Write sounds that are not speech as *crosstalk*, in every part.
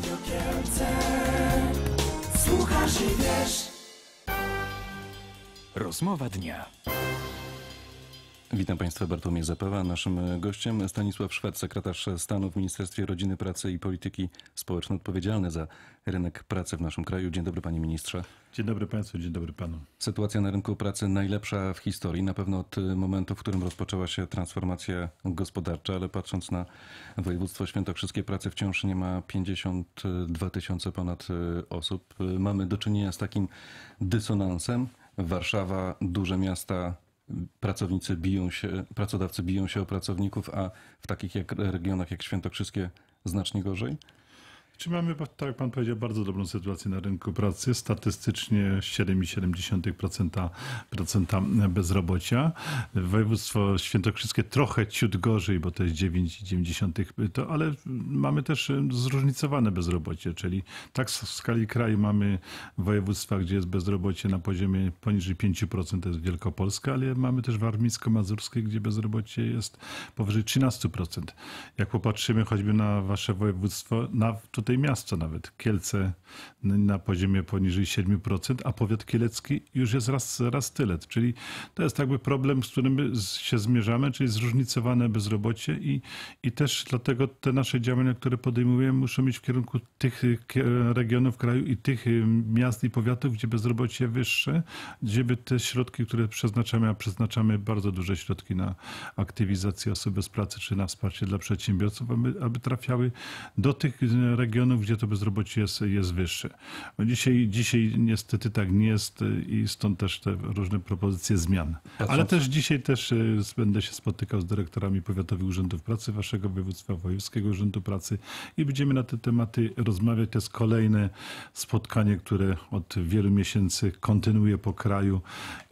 Radio Kielce. Słuchasz i wiesz. Rozmowa dnia. Witam Państwa, Bartłomiej Zapewa. Naszym e, gościem Stanisław Szwed, sekretarz stanu w Ministerstwie Rodziny, Pracy i Polityki Społecznej, odpowiedzialny za rynek pracy w naszym kraju. Dzień dobry Panie Ministrze. Dzień dobry Państwu, dzień dobry Panu. Sytuacja na rynku pracy najlepsza w historii, na pewno od e, momentu, w którym rozpoczęła się transformacja gospodarcza, ale patrząc na województwo świętokrzyskie, pracy wciąż nie ma 52 tysiące ponad e, osób. Mamy do czynienia z takim dysonansem. Warszawa, duże miasta pracownicy biją się, pracodawcy biją się o pracowników, a w takich jak regionach jak świętokrzyskie znacznie gorzej? Czy mamy, tak jak Pan powiedział, bardzo dobrą sytuację na rynku pracy? Statystycznie 7,7% bezrobocia. Województwo świętokrzyskie trochę ciut gorzej, bo to jest 9,9%, ale mamy też zróżnicowane bezrobocie, czyli tak w skali kraju mamy województwa, gdzie jest bezrobocie na poziomie poniżej 5%, to jest Wielkopolska, ale mamy też warmińsko-mazurskie, gdzie bezrobocie jest powyżej 13%. Jak popatrzymy choćby na Wasze województwo, na tutaj tutaj miasta nawet. Kielce na poziomie poniżej 7%, a powiat kielecki już jest raz, raz tyle. Czyli to jest jakby problem, z którym się zmierzamy, czyli zróżnicowane bezrobocie i, i też dlatego te nasze działania, które podejmujemy, muszą mieć w kierunku tych regionów kraju i tych y, miast i powiatów, gdzie bezrobocie wyższe, gdzie by te środki, które przeznaczamy, a przeznaczamy bardzo duże środki na aktywizację osób bez pracy czy na wsparcie dla przedsiębiorców, aby, aby trafiały do tych y, regionów, regionów, gdzie to bezrobocie jest, jest wyższe. No dzisiaj, dzisiaj niestety tak nie jest i stąd też te różne propozycje zmian. Ale też dzisiaj też e, będę się spotykał z dyrektorami powiatowych urzędów pracy waszego województwa, wojewódzkiego urzędu pracy i będziemy na te tematy rozmawiać. To jest kolejne spotkanie, które od wielu miesięcy kontynuuję po kraju,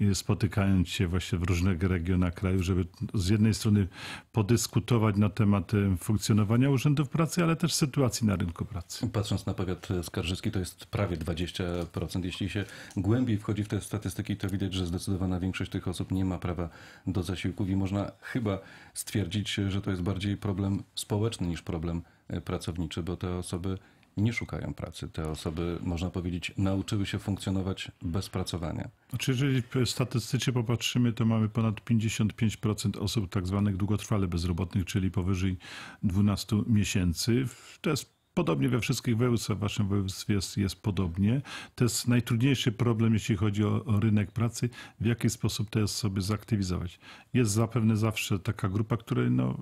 e, spotykając się właśnie w różnych regionach kraju, żeby z jednej strony podyskutować na temat e, funkcjonowania urzędów pracy, ale też sytuacji na rynku pracy. Patrząc na powiat skarżyski, to jest prawie 20%. Jeśli się głębiej wchodzi w te statystyki, to widać, że zdecydowana większość tych osób nie ma prawa do zasiłków i można chyba stwierdzić, że to jest bardziej problem społeczny niż problem e, pracowniczy, bo te osoby nie szukają pracy. Te osoby, można powiedzieć, nauczyły się funkcjonować bez pracowania. Znaczy, jeżeli statystycznie popatrzymy, to mamy ponad 55% osób tak zwanych długotrwale bezrobotnych, czyli powyżej 12 miesięcy. To jest Podobnie we wszystkich województwach, w waszym województwie jest, jest, podobnie. To jest najtrudniejszy problem, jeśli chodzi o, o rynek pracy, w jaki sposób to jest sobie zaktywizować. Jest zapewne zawsze taka grupa, której no,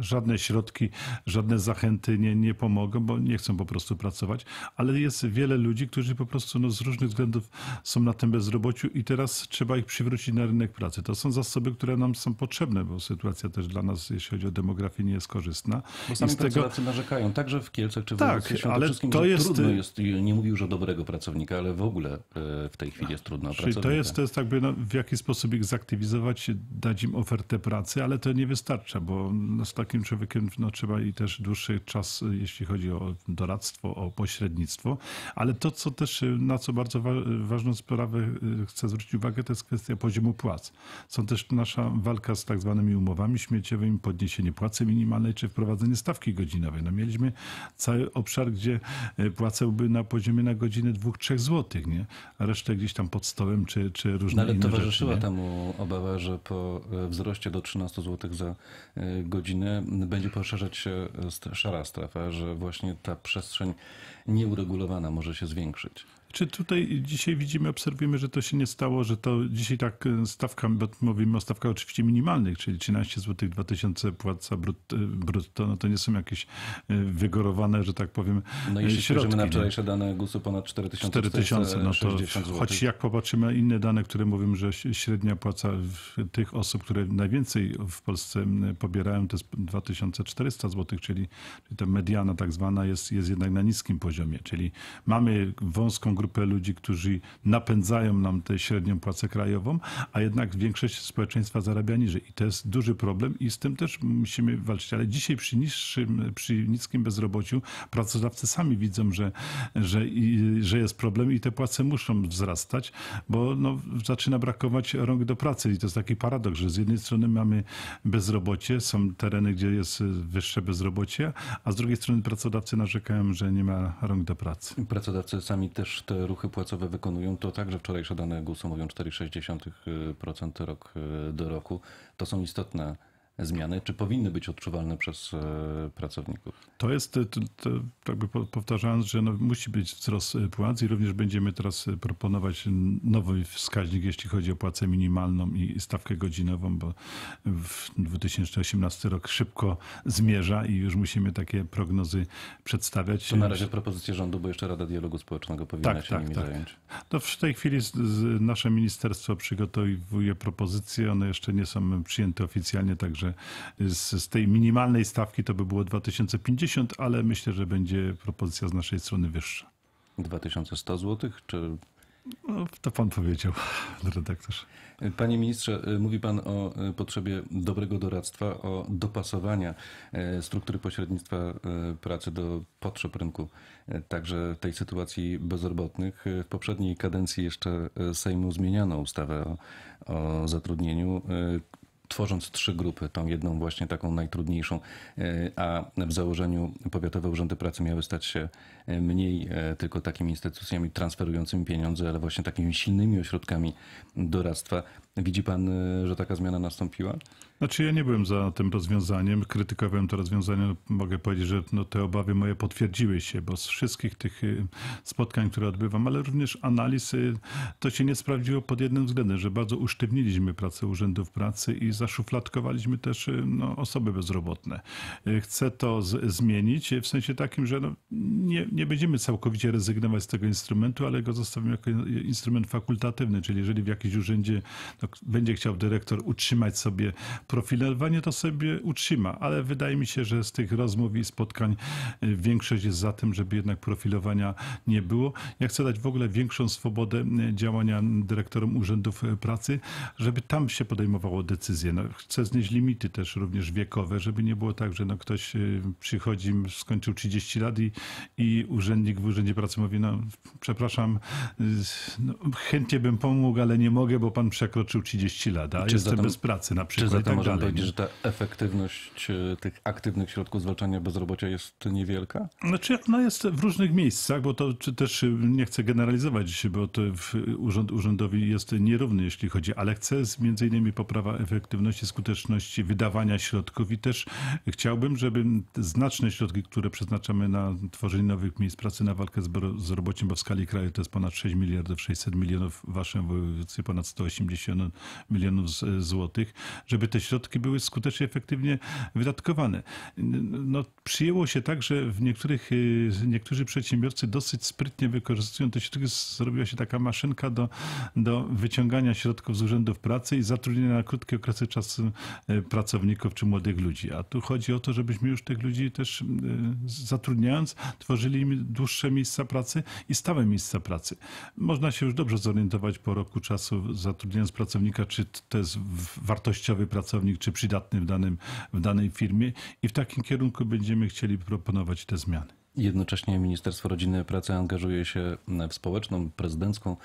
żadne środki, żadne zachęty nie, nie pomogą, bo nie chcą po prostu pracować, ale jest wiele ludzi, którzy po prostu no, z różnych względów są na tym bezrobociu i teraz trzeba ich przywrócić na rynek pracy. To są zasoby, które nam są potrzebne, bo sytuacja też dla nas, jeśli chodzi o demografię, nie jest korzystna. Bo sami I z pracownicy narzekają, także w Kielcach czy w tak, ale to jest... trudno jest, nie mówił, że dobrego pracownika, ale w ogóle e, w tej chwili jest trudno Czyli to jest, to jest jakby no, w jaki sposób ich zaktywizować, dać im ofertę pracy, ale to nie wystarcza, bo nas no, tak takim człowiekiem no, trzeba i też dłuższy czas, y, jeśli chodzi o doradztwo, o pośrednictwo. Ale to, co też, y, na co bardzo wa y, ważną sprawę chcę zwrócić uwagę, to jest kwestia poziomu płac. Są też nasza walka z tak zwanymi umowami śmieciowymi, podniesienie płacy minimalnej czy wprowadzenie stawki godzinowej. No, mieliśmy cały obszar, gdzie płacę były na poziomie na godzinę 2-3 zł, nie? A resztę gdzieś tam pod stołem czy, czy różne no, ale towarzyszyła rzeczy, temu obawa, że po wzroście do 13 zł za godzinę będzie poszerzać się e, szara strefa, że właśnie ta przestrzeń nieuregulowana może się zwiększyć. Czy tutaj dzisiaj widzimy, obserwujemy, że to się nie stało, że to dzisiaj tak e, stawka, bo mówimy o stawkach oczywiście minimalnych, czyli 13 zł 2000 płaca e, brutto, no to nie są jakieś e, wygorowane, że tak powiem, No jeśli środki, spojrzymy na wczorajsze dane GUS-u ponad 4000 4000, no to choć jak popatrzymy inne dane, które mówią, że średnia płaca tych osób, które najwięcej w Polsce pobierają, to jest 2400 zł, czyli ta mediana tak zwana jest, jest jednak na niskim poziomie, czyli mamy wąską grupę ludzi, którzy napędzają nam tę średnią płacę krajową, a jednak większość społeczeństwa zarabia niżej. I to jest duży problem i z tym też musimy walczyć. Ale dzisiaj przy niższym, przy niskim bezrobociu pracodawcy sami widzą, że, że, i, że jest problem i te płace muszą wzrastać, bo no, zaczyna brakować rąk do pracy. I to jest taki paradoks, że z jednej strony mamy bezrobocie, są tereny, gdzie jest wyższe bezrobocie, a z drugiej strony pracodawcy narzekają, że nie ma rąk do pracy. Pracodawcy sami też te ruchy płacowe wykonują, to także wczorajsze dane GUS-u mówią 4,6% y, rok y, do roku. To są istotne zmiany, czy powinny być odczuwalne przez e, pracowników? To jest, to, to, jakby powtarzając, że no, musi być wzrost e, płac i również będziemy teraz e, proponować nowy wskaźnik, jeśli chodzi o płacę minimalną i stawkę godzinową, bo w 2018 rok szybko zmierza i już musimy takie prognozy przedstawiać. To na razie propozycje rządu, bo jeszcze Rada Dialogu Społecznego powinna tak, się tak, nimi tak. zająć. To w tej chwili z, z nasze ministerstwo przygotowuje propozycje, one jeszcze nie są przyjęte oficjalnie, także z, z tej minimalnej stawki to by było 2050, ale myślę, że będzie propozycja z naszej strony wyższa. 2100 zł, czy no, to pan powiedział, *laughs* redaktorze. Panie ministrze, y, mówi pan o y, potrzebie dobrego doradztwa, o dopasowania y, struktury pośrednictwa pracy do potrzeb rynku, także tej sytuacji bezrobotnych. W poprzedniej kadencji jeszcze Sejmu zmieniano ustawę o, o zatrudnieniu tworząc trzy grupy, tą jedną właśnie taką najtrudniejszą, e, a w założeniu powiatowe urzędy pracy miały stać się e, mniej e, tylko takimi instytucjami transferującymi pieniądze, ale właśnie takimi silnymi ośrodkami doradztwa, Widzi pan, y, że taka zmiana nastąpiła? Znaczy ja nie byłem za tym rozwiązaniem, krytykowałem to rozwiązanie. Mogę powiedzieć, że no, te obawy moje potwierdziły się, bo z wszystkich tych y, spotkań, które odbywam, ale również analizy to się nie sprawdziło pod jednym względem, że bardzo usztywniliśmy pracę urzędów pracy i zaszufladkowaliśmy też y, no, osoby bezrobotne. Chcę to zmienić w sensie takim, że no, nie, nie będziemy całkowicie rezygnować z tego instrumentu, ale go zostawimy jako instrument fakultatywny, czyli jeżeli w jakimś urzędzie no, będzie chciał dyrektor utrzymać sobie profilowanie, to sobie utrzyma, ale wydaje mi się, że z tych rozmów i spotkań y, większość jest za tym, żeby jednak profilowania nie było. Ja chcę dać w ogóle większą swobodę y, działania dyrektorom urzędów y, pracy, żeby tam się podejmowało decyzje. No, chcę znieść limity też również wiekowe, żeby nie było tak, że no ktoś przychodzi, skończył 30 lat i, i urzędnik w Urzędzie Pracy mówi, no przepraszam, no, chętnie bym pomógł, ale nie mogę, bo pan przekroczył skoczył 30 lat, a czy jestem zatem, bez pracy na przykład. Czy zatem tak dalej, powiedzieć, że ta efektywność e, tych aktywnych środków zwalczania bezrobocia jest niewielka? Znaczy ona no jest w różnych miejscach, bo to też y, nie chcę generalizować, bo to urząd, urzędowi jest nierówny, jeśli chodzi, ale chcę między innymi poprawa efektywności, skuteczności wydawania środków i też chciałbym, żeby znaczne środki, które przeznaczamy na tworzenie nowych miejsc pracy, na walkę z bezrobociem, bo w skali kraju to jest ponad 6 miliardów 600 milionów, w waszym województwie ponad 180 milionów złotych, żeby te środki były skutecznie, efektywnie wydatkowane. No, przyjęło się tak, że w niektórych, y, niektórzy przedsiębiorcy dosyć sprytnie wykorzystują te środki. Zrobiła się taka maszynka do, do wyciągania środków z urzędów pracy i zatrudnienia na krótkie okresy czasu y, pracowników czy młodych ludzi. A tu chodzi o to, żebyśmy już tych ludzi też y, zatrudniając, tworzyli im dłuższe miejsca pracy i stałe miejsca pracy. Można się już dobrze zorientować po roku czasu zatrudniając pracowników pracownika, czy to jest wartościowy pracownik, czy przydatny w, danym, w danej firmie i w takim kierunku będziemy chcieli proponować te zmiany. Jednocześnie Ministerstwo Rodziny i Pracy angażuje się w społeczną, prezydencką,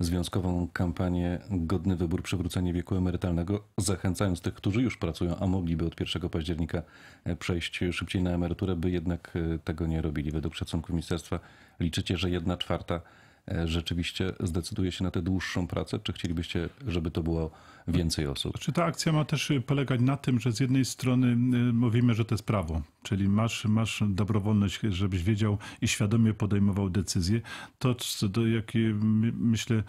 związkową kampanię Godny Wybór Przywrócenie Wieku Emerytalnego, zachęcając tych, którzy już pracują, a mogliby od 1 października e, przejść szybciej na emeryturę, by jednak e, tego nie robili. Według szacunków Ministerstwa liczycie, że jedna czwarta E, rzeczywiście zdecyduje się na tę dłuższą pracę? Czy chcielibyście, żeby to było więcej osób? Czy ta akcja ma też polegać na tym, że z jednej strony e, mówimy, że to jest prawo, czyli masz, masz dobrowolność, żebyś wiedział i świadomie podejmował decyzje. To, co do jakie myślę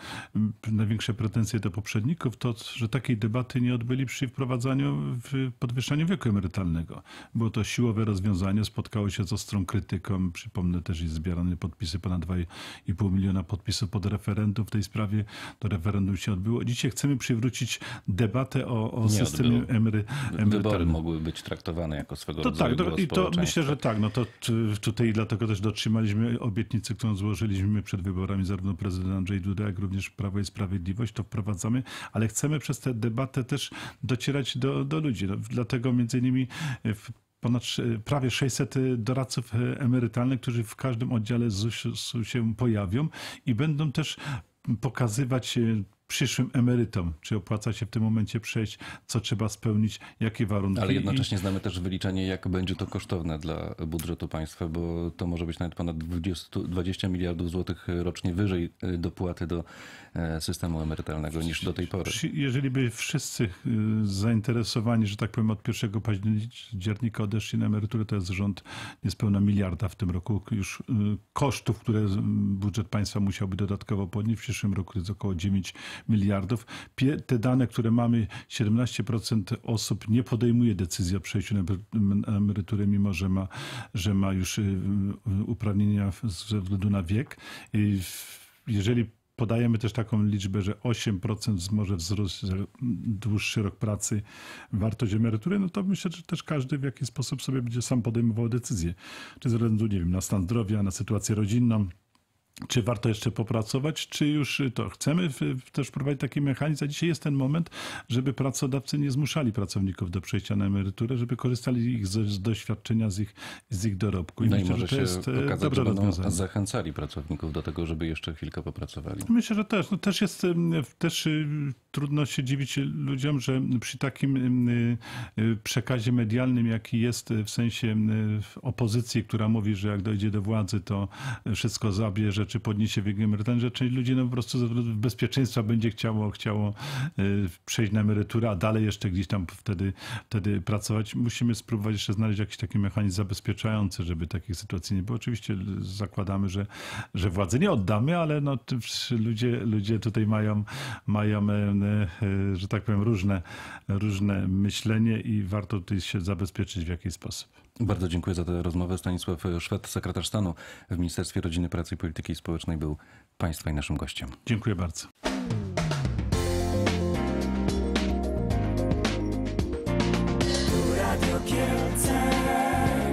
największe pretensje do poprzedników, to, że takiej debaty nie odbyli przy wprowadzaniu w podwyższaniu wieku emerytalnego. Było to siłowe rozwiązanie, spotkało się z ostrą krytyką. Przypomnę też, i zbierane podpisy ponad 2,5 miliona podpisów pod referendum w tej sprawie. To referendum się odbyło. Dzisiaj chcemy przywrócić debatę o, o systemie EMR. emery, emerytalnym. Wybory mogły być traktowane jako swego to rodzaju tak, i to myślę, że tak. No to tutaj dlatego też dotrzymaliśmy obietnicy, którą złożyliśmy przed wyborami zarówno prezydent Andrzej Duda, jak również Prawo i Sprawiedliwość. To wprowadzamy, ale chcemy przez tę debatę też docierać do, do ludzi. No, dlatego między innymi w ponad prawie 600 y, doradców y, emerytalnych, którzy w każdym oddziale ZUS się pojawią i będą też pokazywać y, przyszłym emerytom? Czy opłaca się w tym momencie przejść? Co trzeba spełnić? Jakie warunki? Ale jednocześnie I... znamy też wyliczenie, jak będzie to kosztowne dla budżetu państwa, bo to może być nawet ponad 20, 20 miliardów złotych rocznie wyżej y, dopłaty do e, systemu emerytalnego niż do tej pory. Jeżeli by wszyscy y, zainteresowani, że tak powiem, od 1 października odeszli na emeryturę, to jest rząd niespełna miliarda w tym roku już y, kosztów, które budżet państwa musiałby dodatkowo podnieść. W przyszłym roku jest około 9 miliardów. Te dane, które mamy, 17% osób nie podejmuje decyzji o przejściu na emeryturę, mimo że ma, że ma już y, y, uprawnienia ze względu na wiek. Jeżeli podajemy też taką liczbę, że 8% może wzrósł dłuższy rok pracy wartość emerytury, no to myślę, że też każdy w jakiś sposób sobie będzie sam podejmował decyzję. Czy ze względu, nie wiem, na stan zdrowia, na sytuację rodzinną, czy warto jeszcze popracować, czy już to chcemy też prowadzić taki mechanizm, a dzisiaj jest ten moment, żeby pracodawcy nie zmuszali pracowników do przejścia na emeryturę, żeby korzystali ich z, z doświadczenia, z ich, z ich dorobku. I no myślę, i może e, że to jest pokazać, dobre rozwiązanie. Zachęcali pracowników do tego, żeby jeszcze chwilkę popracowali. Myślę, że też. No też jest też y, trudno się dziwić ludziom, że przy takim y, y, przekazie medialnym, jaki jest w sensie opozycji, która mówi, że jak dojdzie do władzy, to wszystko zabierze, czy podniesie wiek emerytalny, część ludzi no po prostu ze względów bezpieczeństwa będzie chciało, chciało y, przejść na emeryturę, a dalej jeszcze gdzieś tam wtedy, wtedy pracować. Musimy spróbować jeszcze znaleźć jakiś taki mechanizm zabezpieczający, żeby takich sytuacji nie było. Oczywiście zakładamy, że, że władzy nie oddamy, ale no, ludzie, ludzie tutaj mają, mają, e, e, że tak powiem, różne, różne myślenie i warto tutaj się zabezpieczyć w jakiś sposób. Bardzo dziękuję za tę rozmowę. Stanisław Szwed, sekretarz stanu w Ministerstwie Rodziny, Pracy i Polityki Edukacji Społecznej był Państwa i naszym gościem. Dziękuję bardzo. Radio Kielce.